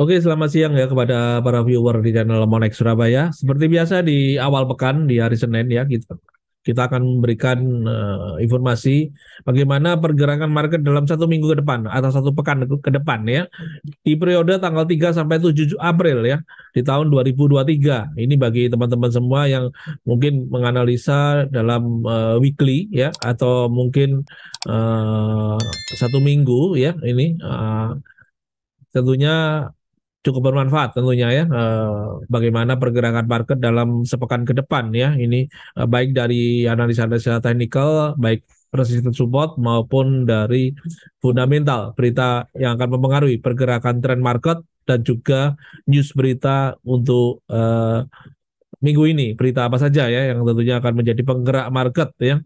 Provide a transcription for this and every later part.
Oke, selamat siang ya kepada para viewer di channel Monex Surabaya. Seperti biasa di awal pekan di hari Senin ya kita kita akan memberikan uh, informasi bagaimana pergerakan market dalam satu minggu ke depan atau satu pekan ke depan ya di periode tanggal 3 sampai 7 April ya di tahun 2023. Ini bagi teman-teman semua yang mungkin menganalisa dalam uh, weekly ya atau mungkin uh, satu minggu ya ini uh, tentunya cukup bermanfaat tentunya ya eh, bagaimana pergerakan market dalam sepekan ke depan ya ini eh, baik dari analisa-analisa teknikal baik resistance support maupun dari fundamental berita yang akan mempengaruhi pergerakan trend market dan juga news berita untuk eh, minggu ini berita apa saja ya yang tentunya akan menjadi penggerak market ya.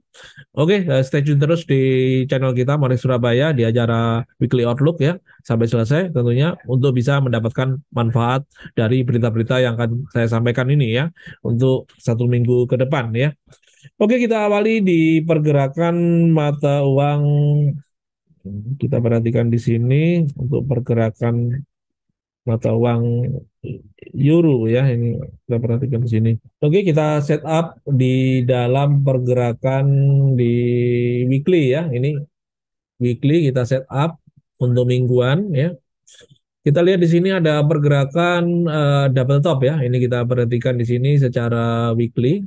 Oke, eh, stay tune terus di channel kita Morning Surabaya di acara Weekly Outlook ya sampai selesai tentunya untuk bisa mendapatkan manfaat dari berita-berita yang akan saya sampaikan ini ya untuk satu minggu ke depan ya. Oke, kita awali di pergerakan mata uang kita perhatikan di sini untuk pergerakan mata uang euro ya ini kita perhatikan di sini. Oke kita setup di dalam pergerakan di weekly ya ini weekly kita setup untuk mingguan ya. Kita lihat di sini ada pergerakan uh, double top ya. Ini kita perhatikan di sini secara weekly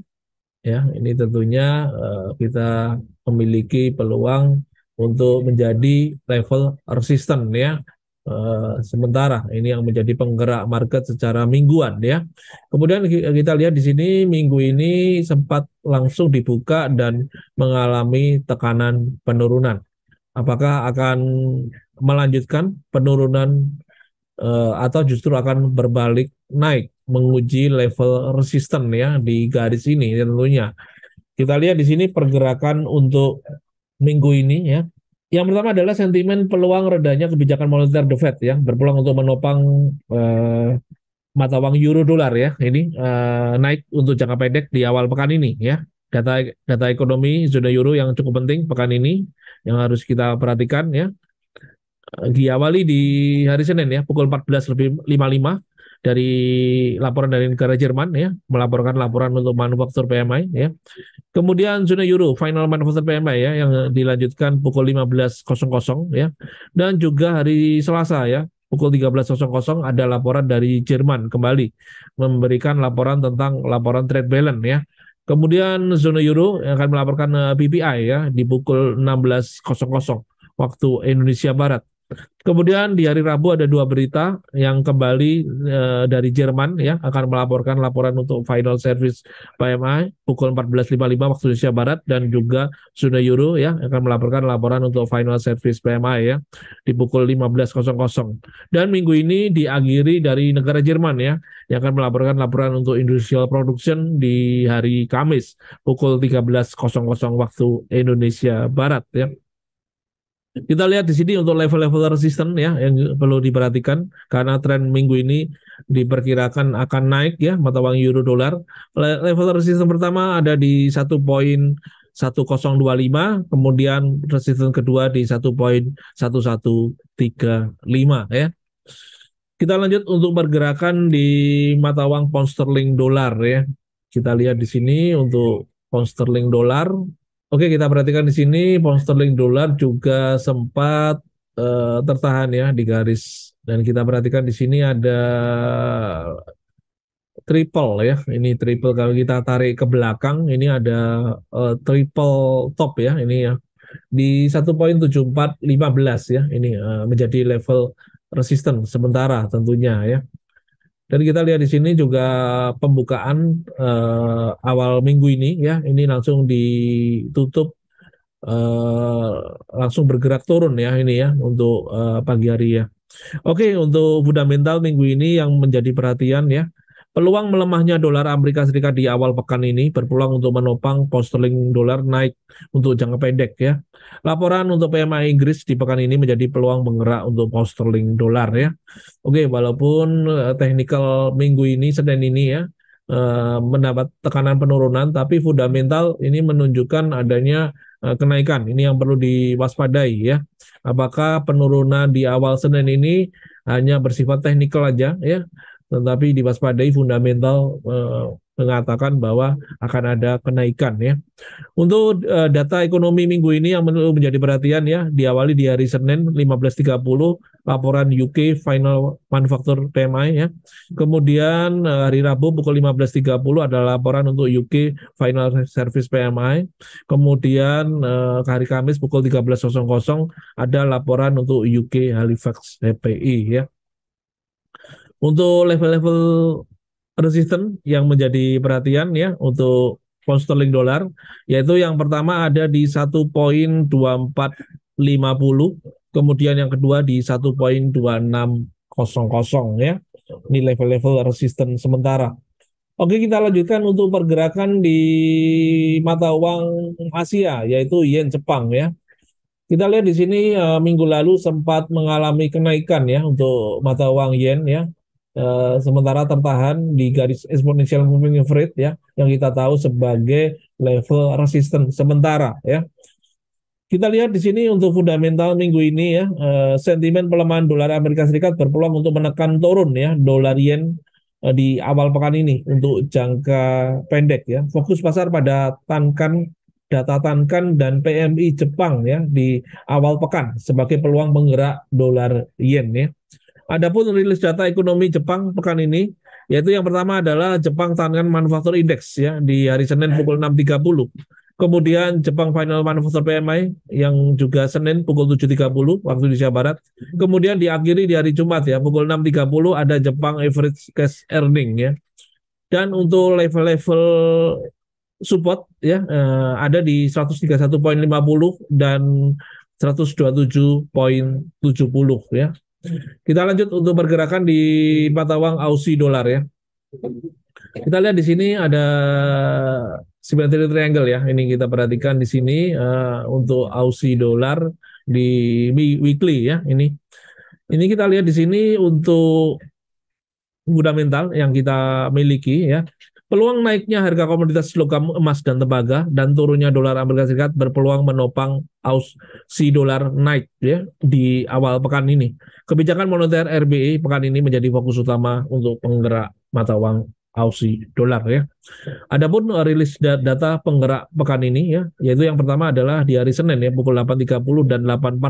ya. Ini tentunya uh, kita memiliki peluang untuk menjadi level resistance ya uh, sementara. Ini yang menjadi penggerak market secara mingguan ya. Kemudian kita lihat di sini minggu ini sempat langsung dibuka dan mengalami tekanan penurunan. Apakah akan melanjutkan penurunan uh, atau justru akan berbalik naik menguji level resisten ya di garis ini tentunya. Kita lihat di sini pergerakan untuk minggu ini ya yang pertama adalah sentimen peluang redanya kebijakan moneter The Fed ya, berpeluang untuk menopang eh, mata uang euro dolar ya. Ini eh, naik untuk jangka pendek di awal pekan ini ya. Data data ekonomi zona euro yang cukup penting pekan ini yang harus kita perhatikan ya. Diawali di hari Senin ya pukul 14 lebih 55 dari laporan dari negara Jerman ya melaporkan laporan untuk manufaktur PMI ya. Kemudian zona euro final manufaktur PMI ya yang dilanjutkan pukul 15.00 ya. Dan juga hari Selasa ya pukul 13.00 ada laporan dari Jerman kembali memberikan laporan tentang laporan trade balance ya. Kemudian zona euro yang akan melaporkan eh, PPI ya di pukul 16.00 waktu Indonesia Barat. Kemudian di hari Rabu ada dua berita yang kembali e, dari Jerman ya akan melaporkan laporan untuk final service PMI pukul 14.55 waktu Indonesia Barat dan juga Sunda Euro ya akan melaporkan laporan untuk final service PMI ya di pukul 15.00 dan minggu ini diakhiri dari negara Jerman ya yang akan melaporkan laporan untuk industrial production di hari Kamis pukul 13.00 waktu Indonesia Barat ya. Kita lihat di sini untuk level-level resisten ya yang perlu diperhatikan karena tren minggu ini diperkirakan akan naik ya mata uang euro dolar. Level resisten pertama ada di 1.1025, kemudian resisten kedua di 1.1135 ya. Kita lanjut untuk pergerakan di mata uang pound sterling dolar ya. Kita lihat di sini untuk pound sterling dolar Oke, kita perhatikan di sini pound sterling dolar juga sempat uh, tertahan ya di garis dan kita perhatikan di sini ada triple ya. Ini triple kalau kita tarik ke belakang ini ada uh, triple top ya ini ya di 1.7415 ya ini uh, menjadi level resisten sementara tentunya ya. Dan kita lihat di sini juga pembukaan uh, awal minggu ini ya, ini langsung ditutup eh, langsung bergerak turun ya ini ya untuk uh, pagi hari ya. Oke, untuk fundamental minggu ini yang menjadi perhatian ya Peluang melemahnya dolar Amerika Serikat di awal pekan ini berpeluang untuk menopang posterling dolar naik untuk jangka pendek ya. Laporan untuk PMI Inggris di pekan ini menjadi peluang penggerak untuk posterling dolar ya. Oke, walaupun uh, eh, technical minggu ini Senin ini ya eh, mendapat tekanan penurunan tapi fundamental ini menunjukkan adanya eh, kenaikan. Ini yang perlu diwaspadai ya. Apakah penurunan di awal Senin ini hanya bersifat teknikal aja ya tetapi diwaspadai fundamental eh, mengatakan bahwa akan ada kenaikan ya. Untuk eh, data ekonomi minggu ini yang menjadi perhatian ya, diawali di hari Senin 15.30 laporan UK final manufaktur PMI ya. Kemudian eh, hari Rabu pukul 15.30 ada laporan untuk UK final service PMI. Kemudian hari Kamis pukul 13.00 ada laporan untuk UK Halifax HPI ya. Untuk level-level resistance yang menjadi perhatian ya untuk pound sterling dolar yaitu yang pertama ada di 1.2450 kemudian yang kedua di 1.2600 ya ini level-level resistance sementara Oke kita lanjutkan untuk pergerakan di mata uang Asia yaitu yen Jepang ya kita lihat di sini eh, minggu lalu sempat mengalami kenaikan ya untuk mata uang yen ya Eh, sementara tertahan di garis exponential moving average ya yang kita tahu sebagai level resisten sementara ya. Kita lihat di sini untuk fundamental minggu ini ya, eh, sentimen pelemahan dolar Amerika Serikat berpeluang untuk menekan turun ya dolar yen eh, di awal pekan ini untuk jangka pendek ya. Fokus pasar pada tankan data Tankan dan PMI Jepang ya di awal pekan sebagai peluang penggerak dolar yen ya. Adapun rilis data ekonomi Jepang pekan ini, yaitu yang pertama adalah Jepang tangan manufaktur indeks ya di hari Senin pukul 6.30. Kemudian Jepang final manufaktur PMI yang juga Senin pukul 7.30 waktu Indonesia Barat. Kemudian diakhiri di hari Jumat ya pukul 6.30 ada Jepang average cash earning ya. Dan untuk level-level support ya eh, ada di 131.50 dan 127.70 ya. Kita lanjut untuk pergerakan di mata uang Aussie dolar ya. Kita lihat di sini ada symmetry triangle ya. Ini kita perhatikan di sini uh, untuk Aussie dolar di weekly ya ini. Ini kita lihat di sini untuk fundamental yang kita miliki ya. Peluang naiknya harga komoditas logam emas dan tembaga dan turunnya dolar Amerika Serikat berpeluang menopang si dolar naik ya di awal pekan ini. Kebijakan moneter RBI pekan ini menjadi fokus utama untuk penggerak mata uang Aussie dolar ya. Adapun rilis data penggerak pekan ini ya, yaitu yang pertama adalah di hari Senin ya pukul 8.30 dan 8.45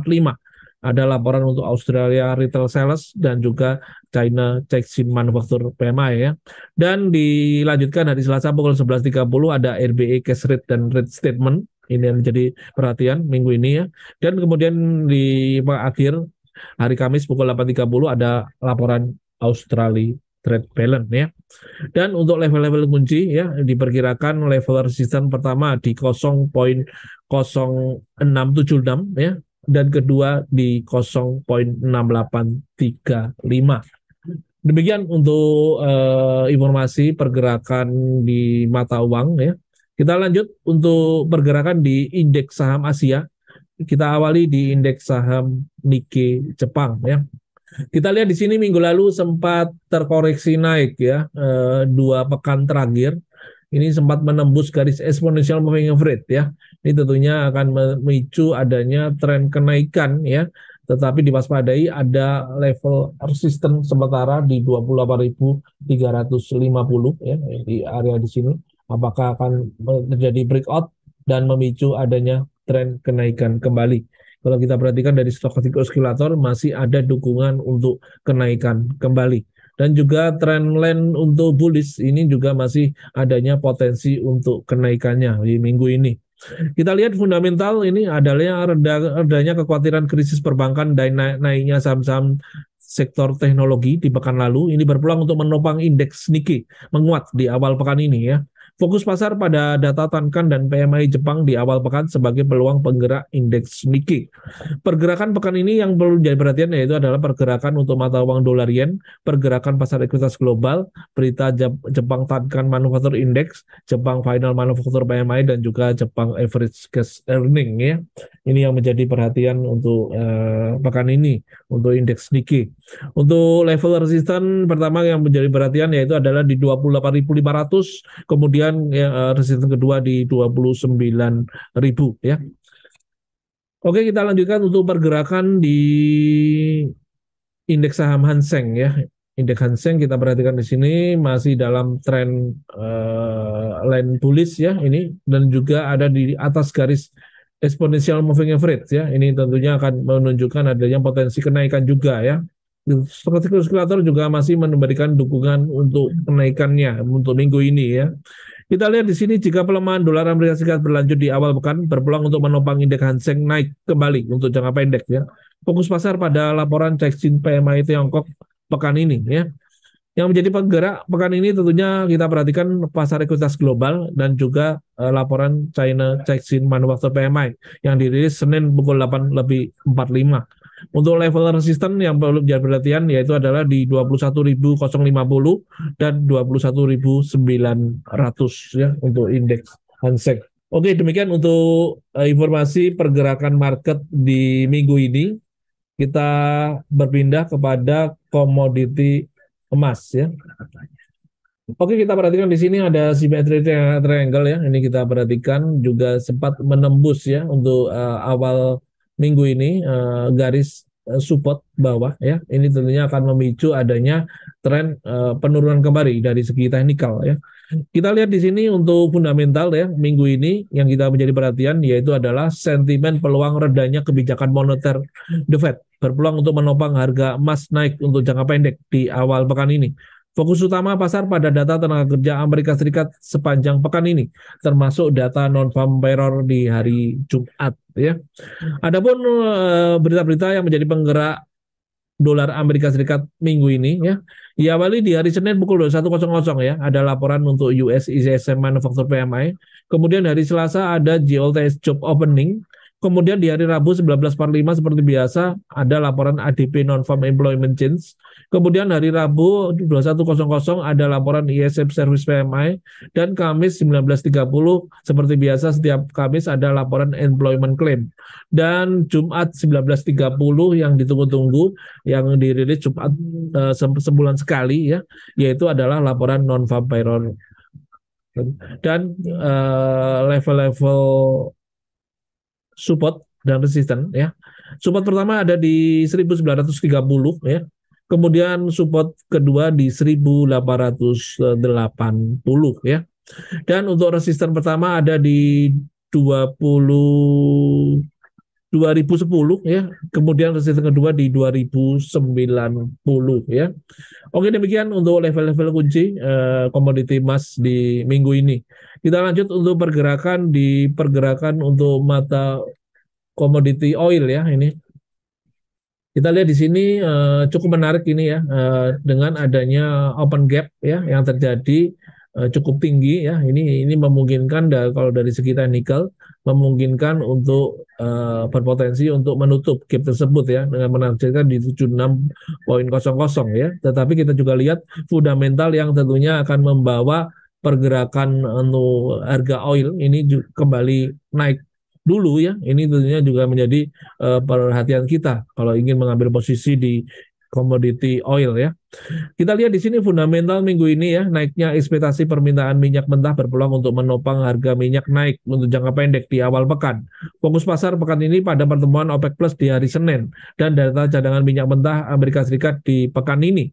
ada laporan untuk Australia Retail Sales dan juga China Texin Manufacture PMI ya. Dan dilanjutkan hari Selasa pukul 11.30 ada RBE Cash rate dan rate statement ini yang jadi perhatian minggu ini ya. Dan kemudian di akhir hari Kamis pukul 8.30 ada laporan Australia trade balance ya. Dan untuk level-level kunci ya diperkirakan level resistance pertama di 0.0676 ya dan kedua di 0.6835. Demikian untuk uh, informasi pergerakan di mata uang ya. Kita lanjut untuk pergerakan di indeks saham Asia. Kita awali di indeks saham Nikkei Jepang ya. Kita lihat di sini minggu lalu sempat terkoreksi naik ya eh, dua pekan terakhir ini sempat menembus garis exponential moving average ya. Ini tentunya akan memicu adanya tren kenaikan ya, tetapi diwaspadai ada level resisten sementara di 28.350 ya di area di sini. Apakah akan terjadi breakout dan memicu adanya tren kenaikan kembali? Kalau kita perhatikan dari stokastik oscillator masih ada dukungan untuk kenaikan kembali dan juga trendline untuk bullish ini juga masih adanya potensi untuk kenaikannya di minggu ini. Kita lihat fundamental ini adalah rendah, rendahnya kekhawatiran krisis perbankan dan naik naiknya saham-saham sektor teknologi di pekan lalu ini berpeluang untuk menopang indeks Nikkei menguat di awal pekan ini ya. Fokus pasar pada data Tankan dan PMI Jepang di awal pekan sebagai peluang penggerak indeks Nikkei. Pergerakan pekan ini yang perlu jadi perhatian yaitu adalah pergerakan untuk mata uang dolar yen, pergerakan pasar ekuitas global, berita Jepang Tankan Manufaktur Index, Jepang Final Manufaktur PMI dan juga Jepang Average Cash Earning ya. Ini yang menjadi perhatian untuk eh, pekan ini untuk indeks Nikkei. Untuk level resisten pertama yang menjadi perhatian yaitu adalah di 28.500 kemudian kemudian ya, resisten kedua di sembilan ribu ya. Oke, kita lanjutkan untuk pergerakan di indeks saham Hanseng ya. Indeks Hanseng kita perhatikan di sini masih dalam tren uh, line bullish ya ini dan juga ada di atas garis exponential moving average ya. Ini tentunya akan menunjukkan adanya potensi kenaikan juga ya. Seperti juga masih memberikan dukungan untuk kenaikannya untuk minggu ini ya. Kita lihat di sini jika pelemahan dolar Amerika Serikat berlanjut di awal pekan berpeluang untuk menopang indeks Hanseng naik kembali untuk jangka pendek ya. Fokus pasar pada laporan Ceksin PMI Tiongkok pekan ini ya. Yang menjadi penggerak pekan ini tentunya kita perhatikan pasar ekuitas global dan juga uh, laporan China Ceksin Manufaktur PMI yang dirilis Senin pukul 8 lebih 45. Untuk level resisten yang perlu menjadi perhatian yaitu adalah di 21.050 dan 21.900 ya untuk indeks Hanseng. Oke, demikian untuk eh, informasi pergerakan market di minggu ini. Kita berpindah kepada komoditi emas ya. Oke, kita perhatikan di sini ada simetri triangle ya. Ini kita perhatikan juga sempat menembus ya untuk uh, awal minggu ini uh, garis eh, support bawah ya ini tentunya akan memicu adanya tren uh, penurunan kembali dari segi teknikal ya kita lihat di sini untuk fundamental ya minggu ini yang kita menjadi perhatian yaitu adalah sentimen peluang redanya kebijakan moneter the Fed berpeluang untuk menopang harga emas naik untuk jangka pendek di awal pekan ini Fokus utama pasar pada data tenaga kerja Amerika Serikat sepanjang pekan ini, termasuk data non-farm payroll di hari Jumat. Ya, adapun eh, berita-berita yang menjadi penggerak dolar Amerika Serikat minggu ini ya. Diawali di hari Senin pukul 21.00 ya, ada laporan untuk US ISM Manufacturer PMI. Kemudian hari Selasa ada JOLTS job opening Kemudian di hari Rabu 1945 seperti biasa ada laporan ADP Non-Farm Employment Change. Kemudian hari Rabu 21.00 ada laporan ISM Service PMI dan Kamis 19.30 seperti biasa setiap Kamis ada laporan Employment Claim. Dan Jumat 19.30 yang ditunggu-tunggu yang dirilis Jumat uh, eh, se sebulan sekali ya yaitu adalah laporan Non-Farm Payroll dan eh, level-level uh, support dan resisten ya. Support pertama ada di 1930 ya. Kemudian support kedua di 1880 ya. Dan untuk resisten pertama ada di 20 2010 ya, kemudian resisten kedua di 2090 ya. Oke demikian untuk level-level kunci eh, komoditi emas di minggu ini. Kita lanjut untuk pergerakan di pergerakan untuk mata komoditi oil ya ini. Kita lihat di sini uh, cukup menarik ini ya uh, dengan adanya open gap ya yang terjadi uh, cukup tinggi ya. Ini ini memungkinkan da, kalau dari sekitar nikel memungkinkan untuk uh, berpotensi untuk menutup gap tersebut ya dengan menampilkan di 76.00 ya. Tetapi kita juga lihat fundamental yang tentunya akan membawa pergerakan untuk anu, harga oil ini kembali naik dulu ya. Ini tentunya juga menjadi uh, perhatian kita kalau ingin mengambil posisi di commodity oil ya. Kita lihat di sini fundamental minggu ini ya, naiknya ekspektasi permintaan minyak mentah berpeluang untuk menopang harga minyak naik untuk jangka pendek di awal pekan. Fokus pasar pekan ini pada pertemuan OPEC Plus di hari Senin dan data cadangan minyak mentah Amerika Serikat di pekan ini.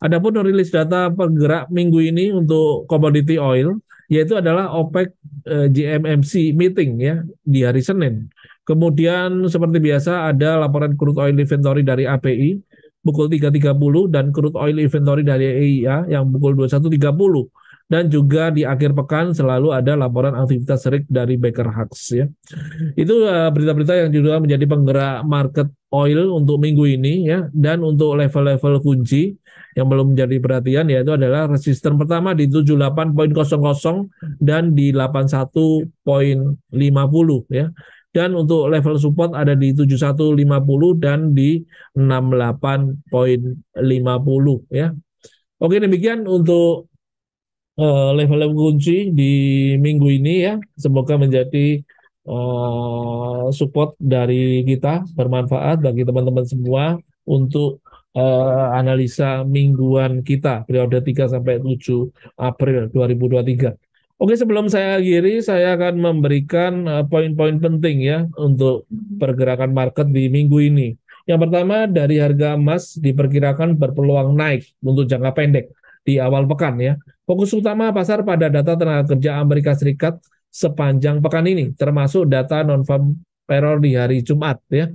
Adapun rilis data pergerak minggu ini untuk komoditi oil yaitu adalah OPEC eh, GMMC meeting ya di hari Senin. Kemudian seperti biasa ada laporan crude oil inventory dari API pukul 3.30 dan crude oil inventory dari EIA yang pukul dan juga di akhir pekan selalu ada laporan aktivitas serik dari Baker Hughes ya. Itu eh, berita-berita uh, yang juga menjadi penggerak market oil untuk minggu ini ya dan untuk level-level kunci yang belum menjadi perhatian yaitu adalah resisten pertama di 78.00 dan di 81.50 ya. Dan untuk level support ada di 71.50 dan di 68.50 ya. Oke demikian untuk Eh, level-level kunci di minggu ini ya. Semoga menjadi uh, support dari kita bermanfaat bagi teman-teman semua untuk uh, analisa mingguan kita periode 3 sampai 7 April 2023. Oke, sebelum saya akhiri, saya akan memberikan poin-poin penting ya untuk pergerakan market di minggu ini. Yang pertama, dari harga emas diperkirakan berpeluang naik untuk jangka pendek di awal pekan ya. Fokus utama pasar pada data tenaga kerja Amerika Serikat sepanjang pekan ini, termasuk data non-farm payroll di hari Jumat ya.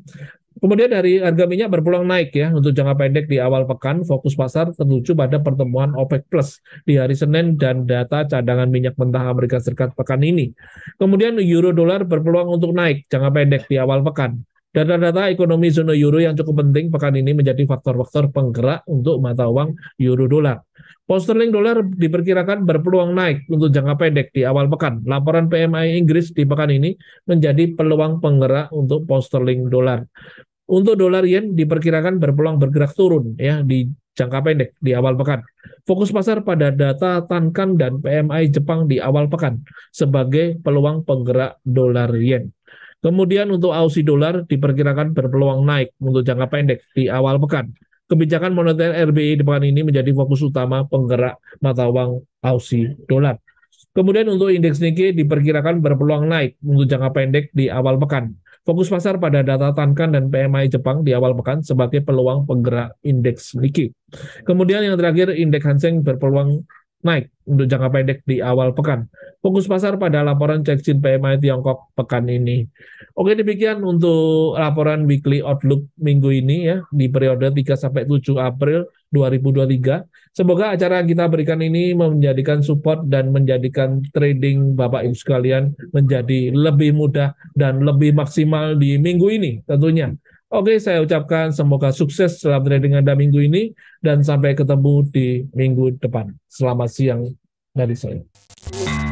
Kemudian dari harga minyak berpeluang naik ya untuk jangka pendek di awal pekan fokus pasar tertuju pada pertemuan OPEC Plus di hari Senin dan data cadangan minyak mentah Amerika Serikat pekan ini. Kemudian euro dolar berpeluang untuk naik jangka pendek di awal pekan. Data-data ekonomi zona euro yang cukup penting pekan ini menjadi faktor-faktor penggerak untuk mata uang euro dolar. Posterling dolar diperkirakan berpeluang naik untuk jangka pendek di awal pekan. Laporan PMI Inggris di pekan ini menjadi peluang penggerak untuk posterling dolar. Untuk dolar yen diperkirakan berpeluang bergerak turun ya di jangka pendek di awal pekan. Fokus pasar pada data Tankan dan PMI Jepang di awal pekan sebagai peluang penggerak dolar yen. Kemudian untuk AUD dolar diperkirakan berpeluang naik untuk jangka pendek di awal pekan. Kebijakan moneter RBI di pekan ini menjadi fokus utama penggerak mata uang AUD dolar. Kemudian untuk indeks Nikkei diperkirakan berpeluang naik untuk jangka pendek di awal pekan. Fokus pasar pada data Tankan dan PMI Jepang di awal pekan sebagai peluang penggerak indeks Nikkei. Kemudian yang terakhir, indeks Hanseng berpeluang naik untuk jangka pendek di awal pekan. Fokus pasar pada laporan Cekjin PMI Tiongkok pekan ini. Oke demikian untuk laporan weekly outlook minggu ini ya di periode 3 sampai 7 April 2023. Semoga acara kita berikan ini menjadikan support dan menjadikan trading Bapak Ibu sekalian menjadi lebih mudah dan lebih maksimal di minggu ini tentunya. Oke, saya ucapkan semoga sukses dalam trading Anda minggu ini dan sampai ketemu di minggu depan. Selamat siang dari saya.